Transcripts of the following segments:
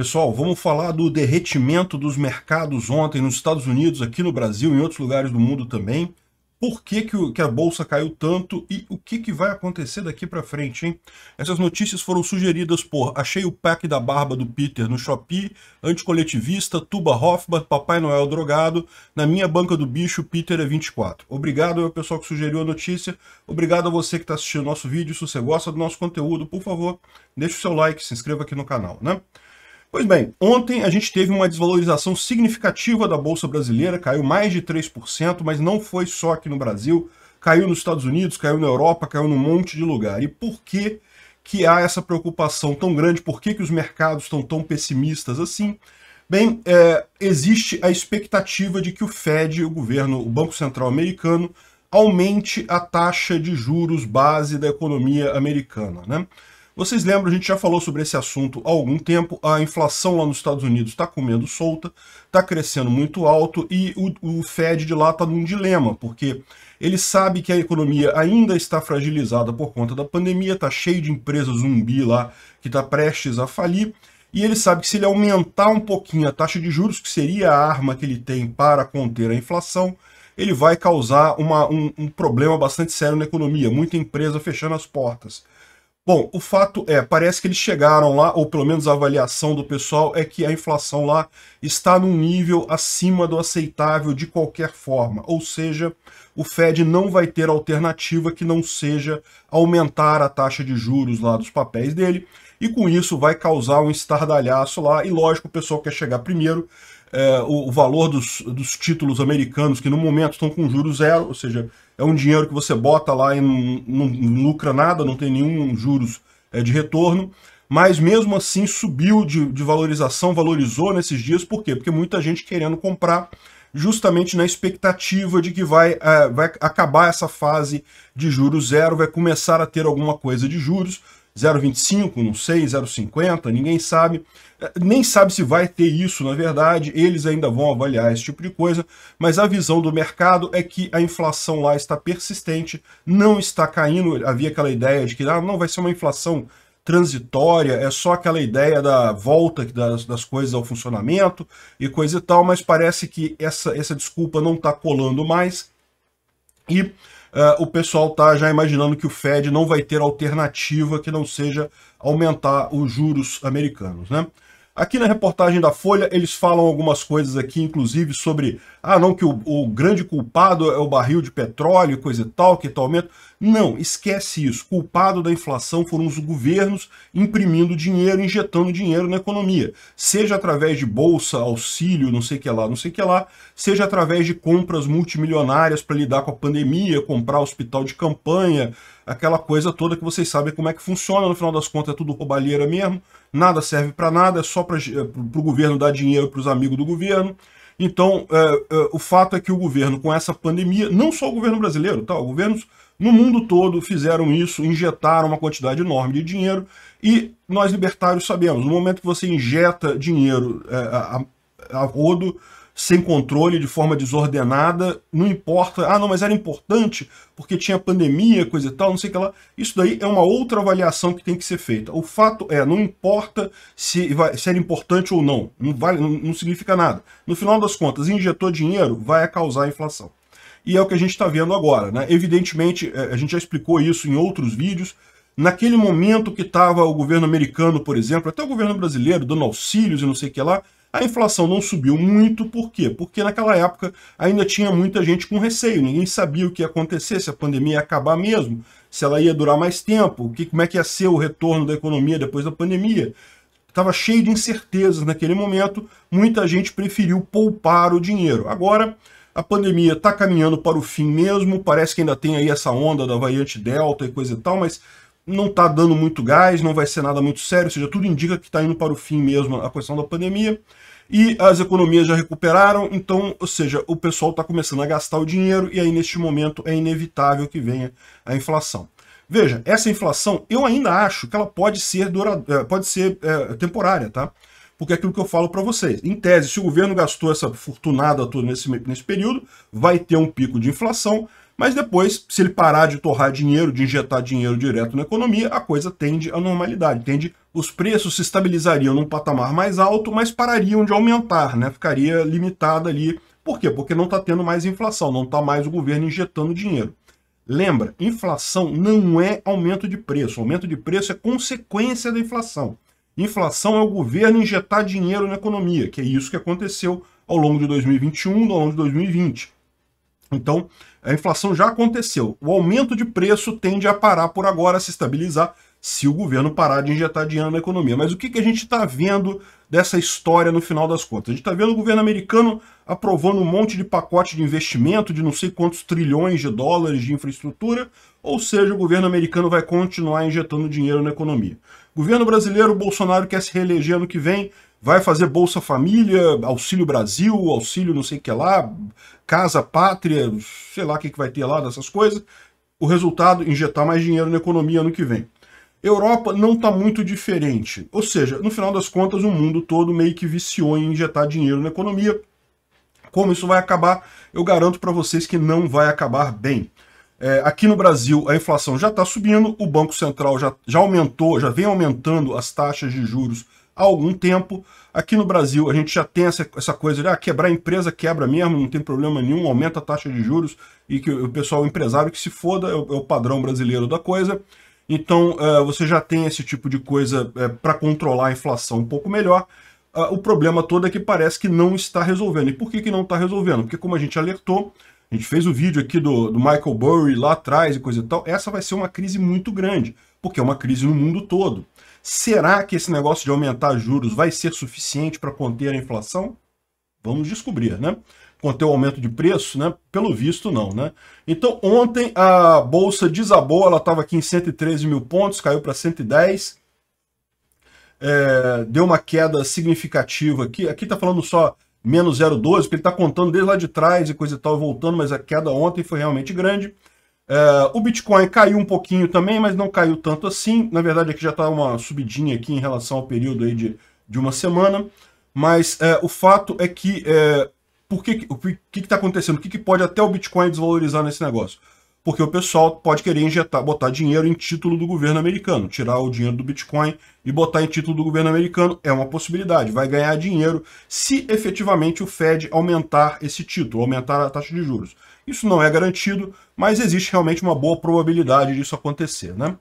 Pessoal, vamos falar do derretimento dos mercados ontem nos Estados Unidos, aqui no Brasil e em outros lugares do mundo também. Por que, que, que a bolsa caiu tanto e o que, que vai acontecer daqui para frente, hein? Essas notícias foram sugeridas por Achei o Pack da Barba do Peter no Shopee, Anticoletivista, Tuba Hoffman, Papai Noel Drogado, Na Minha Banca do Bicho, Peter é 24. Obrigado ao pessoal que sugeriu a notícia, obrigado a você que está assistindo nosso vídeo. Se você gosta do nosso conteúdo, por favor, deixe o seu like, se inscreva aqui no canal, né? Pois bem, ontem a gente teve uma desvalorização significativa da Bolsa Brasileira, caiu mais de 3%, mas não foi só aqui no Brasil, caiu nos Estados Unidos, caiu na Europa, caiu num monte de lugar. E por que, que há essa preocupação tão grande? Por que, que os mercados estão tão pessimistas assim? Bem, é, existe a expectativa de que o Fed, o governo, o Banco Central americano, aumente a taxa de juros base da economia americana. Né? Vocês lembram, a gente já falou sobre esse assunto há algum tempo, a inflação lá nos Estados Unidos está comendo solta, está crescendo muito alto e o, o Fed de lá está num dilema, porque ele sabe que a economia ainda está fragilizada por conta da pandemia, está cheio de empresas zumbi lá que está prestes a falir, e ele sabe que se ele aumentar um pouquinho a taxa de juros, que seria a arma que ele tem para conter a inflação, ele vai causar uma, um, um problema bastante sério na economia, muita empresa fechando as portas. Bom, o fato é, parece que eles chegaram lá, ou pelo menos a avaliação do pessoal é que a inflação lá está num nível acima do aceitável de qualquer forma. Ou seja, o Fed não vai ter alternativa que não seja aumentar a taxa de juros lá dos papéis dele, e com isso vai causar um estardalhaço lá, e lógico, o pessoal quer chegar primeiro, é, o, o, valor dos, dos títulos americanos, que no momento estão com juros zero, ou seja, é um dinheiro que você bota lá e não, não lucra nada, não tem nenhum juros é, de retorno, mas mesmo assim subiu de, de valorização, valorizou nesses dias, por quê? Porque muita gente querendo comprar justamente na expectativa de que vai, é, vai acabar essa fase de juros zero, vai começar a ter alguma coisa de juros, 0,25, não sei, 0,50, ninguém sabe. É, nem sabe se vai ter isso, na verdade, eles ainda vão avaliar esse tipo de coisa, mas a visão do mercado é que a inflação lá está persistente, não está caindo. Havia aquela ideia de que ah, não vai ser uma inflação transitória, é só aquela ideia da volta das, das coisas ao funcionamento e coisa e tal, mas parece que essa, essa desculpa não está colando mais. E Uh, o pessoal está já imaginando que o Fed não vai ter alternativa que não seja aumentar os juros americanos. Né? Aqui na reportagem da Folha, eles falam algumas coisas aqui, inclusive sobre ah, não, que o, o grande culpado é o barril de petróleo, coisa e tal, que tal tá aumento. Não, esquece isso. Culpado da inflação foram os governos imprimindo dinheiro, injetando dinheiro na economia. Seja através de bolsa, auxílio, não sei o que lá, não sei o que lá, seja através de compras multimilionárias para lidar com a pandemia, comprar hospital de campanha, aquela coisa toda que vocês sabem como é que funciona, no final das contas é tudo roubalheira mesmo, nada serve para nada, é só para o governo dar dinheiro para os amigos do governo. Então, é, é, o fato é que o governo, com essa pandemia, não só o governo brasileiro, tá? governos no mundo todo fizeram isso, injetaram uma quantidade enorme de dinheiro e nós libertários sabemos, no momento que você injeta dinheiro é, a, a rodo, sem controle, de forma desordenada, não importa. Ah, não, mas era importante porque tinha pandemia, coisa e tal, não sei o que lá. Isso daí é uma outra avaliação que tem que ser feita. O fato é, não importa se, se era importante ou não, não, vale, não, não significa nada. No final das contas, injetou dinheiro, vai causar inflação. E é o que a gente está vendo agora. Né? Evidentemente, é, a gente já explicou isso em outros vídeos, Naquele momento que estava o governo americano, por exemplo, até o governo brasileiro dando auxílios e não sei o que lá, a inflação não subiu muito, por quê? Porque naquela época ainda tinha muita gente com receio, ninguém sabia o que ia acontecer, se a pandemia ia acabar mesmo, se ela ia durar mais tempo, o que, como é que ia ser o retorno da economia depois da pandemia. Estava cheio de incertezas naquele momento, muita gente preferiu poupar o dinheiro. Agora, a pandemia está caminhando para o fim mesmo, parece que ainda tem aí essa onda da variante Delta e coisa e tal, mas não está dando muito gás, não vai ser nada muito sério, ou seja, tudo indica que está indo para o fim mesmo a questão da pandemia. E as economias já recuperaram, então, ou seja, o pessoal está começando a gastar o dinheiro e aí neste momento é inevitável que venha a inflação. Veja, essa inflação eu ainda acho que ela pode ser, dura, é, pode ser é, temporária, tá? porque é aquilo que eu falo para vocês. Em tese, se o governo gastou essa fortunada toda nesse, nesse período, vai ter um pico de inflação, mas depois, se ele parar de torrar dinheiro, de injetar dinheiro direto na economia, a coisa tende à normalidade, tende os preços se estabilizariam num patamar mais alto, mas parariam de aumentar, né? Ficaria limitada ali. Por quê? Porque não está tendo mais inflação, não está mais o governo injetando dinheiro. Lembra, inflação não é aumento de preço. aumento de preço é consequência da inflação. Inflação é o governo injetar dinheiro na economia, que é isso que aconteceu ao longo de 2021, ao longo de 2020. Então, a inflação já aconteceu. O aumento de preço tende a parar por agora, se estabilizar, se o governo parar de injetar dinheiro na economia. Mas o que, que a gente está vendo dessa história no final das contas? A gente está vendo o governo americano aprovando um monte de pacote de investimento de não sei quantos trilhões de dólares de infraestrutura, ou seja, o governo americano vai continuar injetando dinheiro na economia. O governo brasileiro, Bolsonaro quer se reeleger ano que vem, vai fazer Bolsa Família, Auxílio Brasil, Auxílio não sei o que lá, Casa Pátria, sei lá o que, que vai ter lá dessas coisas. O resultado, injetar mais dinheiro na economia ano que vem. Europa não está muito diferente. Ou seja, no final das contas, o mundo todo meio que viciou em injetar dinheiro na economia. Como isso vai acabar, eu garanto para vocês que não vai acabar bem. É, aqui no Brasil, a inflação já está subindo, o Banco Central já, já aumentou, já vem aumentando as taxas de juros há algum tempo. Aqui no Brasil, a gente já tem essa, essa coisa de ah, quebrar a empresa, quebra mesmo, não tem problema nenhum, aumenta a taxa de juros e que o pessoal, o empresário, que se foda, é o, é o padrão brasileiro da coisa. Então, uh, você já tem esse tipo de coisa uh, é, para controlar a inflação um pouco melhor. Uh, o problema todo é que parece que não está resolvendo. E por que, que não está resolvendo? Porque, como a gente alertou, a gente fez o vídeo aqui do, do Michael Burry lá atrás e coisa e tal, essa vai ser uma crise muito grande, porque é uma crise no mundo todo. Será que esse negócio de aumentar juros vai ser suficiente para conter a inflação? Vamos descobrir, né? Conter o aumento de preço, né? Pelo visto, não, né? Então, ontem a bolsa desabou, ela estava aqui em 113 mil pontos, caiu para 110. É, deu uma queda significativa aqui. Aqui está falando só menos 0,12, porque ele está contando desde lá de trás e coisa e tal, voltando, mas a queda ontem foi realmente grande. Uh, o Bitcoin caiu um pouquinho também, mas não caiu tanto assim. Na verdade, aqui já está uma subidinha aqui em relação ao período aí de, de uma semana. Mas uh, o fato é que... Uh, por que o que está acontecendo? O que, que, pode até o Bitcoin desvalorizar nesse negócio? Porque o pessoal pode querer injetar, botar dinheiro em título do governo americano, tirar o dinheiro do Bitcoin e botar em título do governo americano é uma possibilidade. Vai ganhar dinheiro se efetivamente o Fed aumentar esse título, aumentar a taxa de juros. Isso não é garantido, mas existe realmente uma boa probabilidade disso acontecer, né?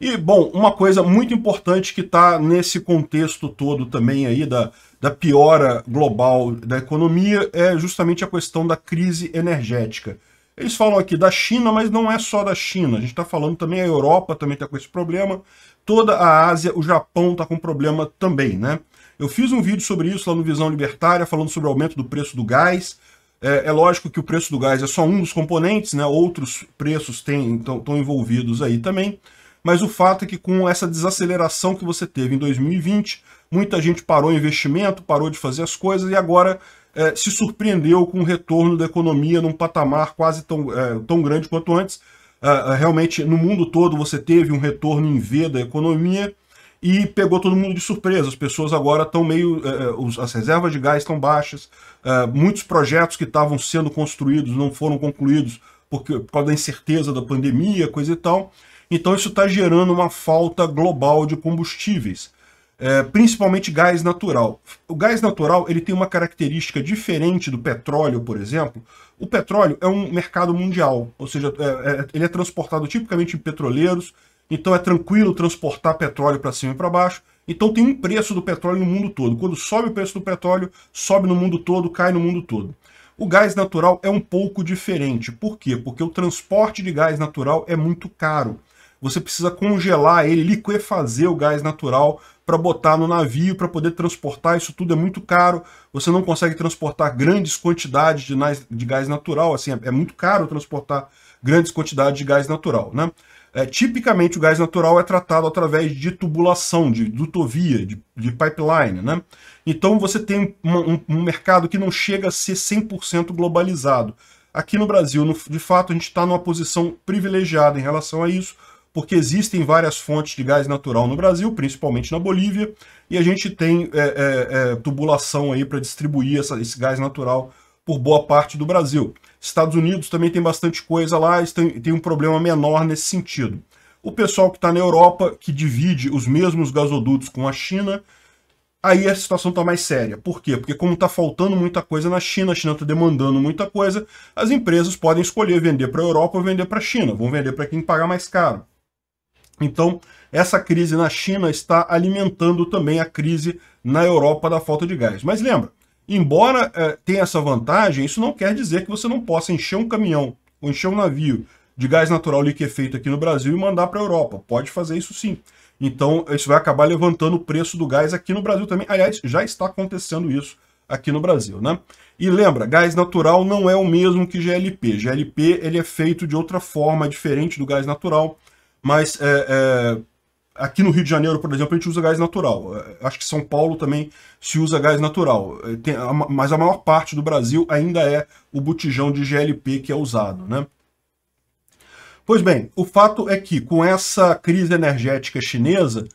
E, bom, uma coisa muito importante que está nesse contexto todo também aí da, da piora global da economia é justamente a questão da crise energética. Eles falam aqui da China, mas não é só da China. A gente está falando também a Europa também está com esse problema. Toda a Ásia, o Japão está com problema também, né? Eu fiz um vídeo sobre isso lá no Visão Libertária, falando sobre o aumento do preço do gás. É, é, lógico que o preço do gás é só um dos componentes, né? outros preços estão envolvidos aí também, mas o fato é que com essa desaceleração que você teve em 2020, muita gente parou o investimento, parou de fazer as coisas e agora é, se surpreendeu com o retorno da economia num patamar quase tão, é, tão grande quanto antes. É, é, realmente, no mundo todo, você teve um retorno em V da economia, e pegou todo mundo de surpresa. As pessoas agora estão meio. Eh, as reservas de gás estão baixas, eh, muitos projetos que estavam sendo construídos não foram concluídos porque, por causa da incerteza da pandemia, coisa e tal. Então isso está gerando uma falta global de combustíveis, eh, principalmente gás natural. O gás natural ele tem uma característica diferente do petróleo, por exemplo. O petróleo é um mercado mundial, ou seja, ele é transportado tipicamente em petroleiros então é tranquilo transportar petróleo para cima e para baixo. Então tem um preço do petróleo no mundo todo. Quando sobe o preço do petróleo, sobe no mundo todo, cai no mundo todo. O gás natural é um pouco diferente. Por quê? Porque o transporte de gás natural é muito caro. Você precisa congelar ele, liquefazer o gás natural para botar no navio, para poder transportar. Isso tudo é muito caro. Você não consegue transportar grandes quantidades de, gás natural. Assim, é, é muito caro transportar grandes quantidades de gás natural. Né? É, tipicamente o gás natural é tratado através de tubulação, de dutovia, de, de pipeline. Né? Então você tem um, um, um, mercado que não chega a ser 100% globalizado. Aqui no Brasil, no, de fato, a gente está numa posição privilegiada em relação a isso, porque existem várias fontes de gás natural no Brasil, principalmente na Bolívia, e a gente tem é, é, é tubulação aí para distribuir essa, esse gás natural por boa parte do Brasil. Estados Unidos também tem bastante coisa lá, tem um problema menor nesse sentido. O pessoal que está na Europa, que divide os mesmos gasodutos com a China, aí a situação está mais séria. Por quê? Porque como está faltando muita coisa na China, a China está demandando muita coisa, as empresas podem escolher vender para a Europa ou vender para a China. Vão vender para quem pagar mais caro. Então, essa crise na China está alimentando também a crise na Europa da falta de gás. Mas lembra, Embora é, tenha essa vantagem, isso não quer dizer que você não possa encher um caminhão ou encher um navio de gás natural liquefeito aqui no Brasil e mandar para a Europa. Pode fazer isso sim. Então, isso vai acabar levantando o preço do gás aqui no Brasil também. Aliás, já está acontecendo isso aqui no Brasil, né? E lembra, gás natural não é o mesmo que GLP. GLP ele é feito de outra forma, diferente do gás natural, mas é, é Aqui no Rio de Janeiro, por exemplo, a gente usa gás natural. É, acho que São Paulo também se usa gás natural. É, tem, mas a maior parte do Brasil ainda é o botijão de GLP que é usado, né? Pois bem, o fato é que com essa crise energética chinesa,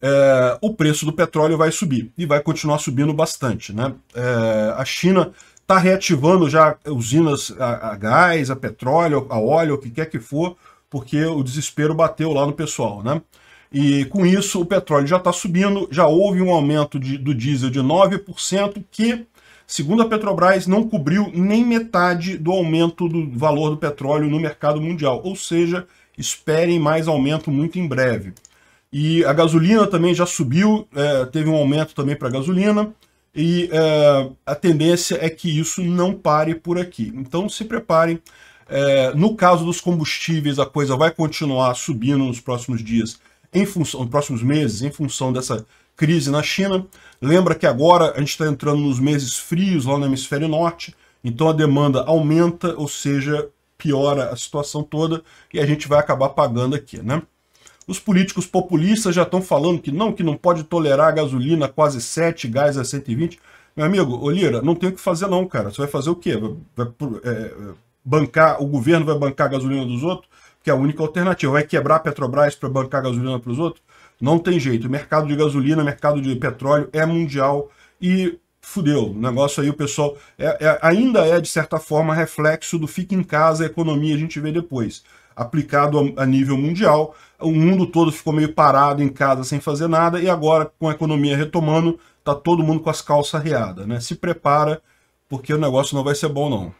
é, o preço do petróleo vai subir e vai continuar subindo bastante. Né? É, a China está reativando já usinas a, a, gás, a petróleo, a óleo, o que quer que for, porque o desespero bateu lá no pessoal. Né? E com isso, o petróleo já está subindo, já houve um aumento de, do diesel de 9%, que, segundo a Petrobras, não cobriu nem metade do aumento do valor do petróleo no mercado mundial. Ou seja, esperem mais aumento muito em breve. E a gasolina também já subiu, é, teve um aumento também para a gasolina, e é, a tendência é que isso não pare por aqui. Então se preparem. É, no caso dos combustíveis, a coisa vai continuar subindo nos próximos dias em função, nos próximos meses, em função dessa crise na China. Lembra que agora a gente está entrando nos meses frios lá no hemisfério norte, então a demanda aumenta, ou seja, piora a situação toda e a gente vai acabar pagando aqui, né? Os políticos populistas já estão falando que não, que não pode tolerar a gasolina quase 7, gás a 120. Meu amigo, Olira, não tem o que fazer não, cara. Você vai fazer o quê? Vai, vai é, bancar, o governo vai bancar a gasolina dos outros? que é a única alternativa. Vai quebrar a Petrobras para bancar gasolina para os outros? Não tem jeito. O mercado de gasolina, mercado de petróleo é mundial e fudeu. O negócio aí, o pessoal, é, é, ainda é, de certa forma, reflexo do fica em casa, a economia a gente vê depois. Aplicado a, a nível mundial, o mundo todo ficou meio parado em casa sem fazer nada e agora, com a economia retomando, tá todo mundo com as calças arreadas, né? Se prepara, porque o negócio não vai ser bom, não.